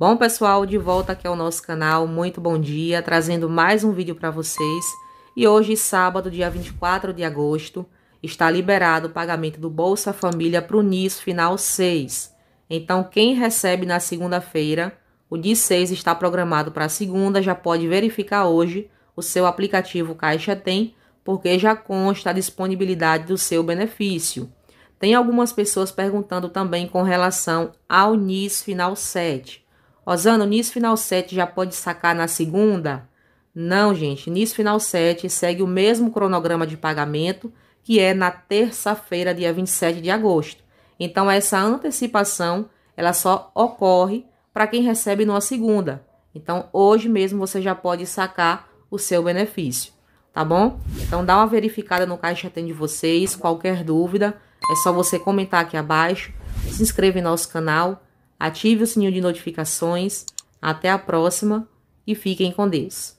Bom, pessoal, de volta aqui ao nosso canal. Muito bom dia, trazendo mais um vídeo para vocês. E hoje, sábado, dia 24 de agosto, está liberado o pagamento do Bolsa Família para o NIS Final 6. Então, quem recebe na segunda-feira, o dia 6 está programado para segunda, já pode verificar hoje o seu aplicativo Caixa Tem, porque já consta a disponibilidade do seu benefício. Tem algumas pessoas perguntando também com relação ao NIS Final 7. Osano, nisso final 7 já pode sacar na segunda? Não, gente, nisso final 7 segue o mesmo cronograma de pagamento, que é na terça-feira, dia 27 de agosto. Então, essa antecipação, ela só ocorre para quem recebe numa segunda. Então, hoje mesmo você já pode sacar o seu benefício, tá bom? Então, dá uma verificada no Caixa Tem de vocês, qualquer dúvida, é só você comentar aqui abaixo, se inscreva em nosso canal, Ative o sininho de notificações. Até a próxima e fiquem com Deus.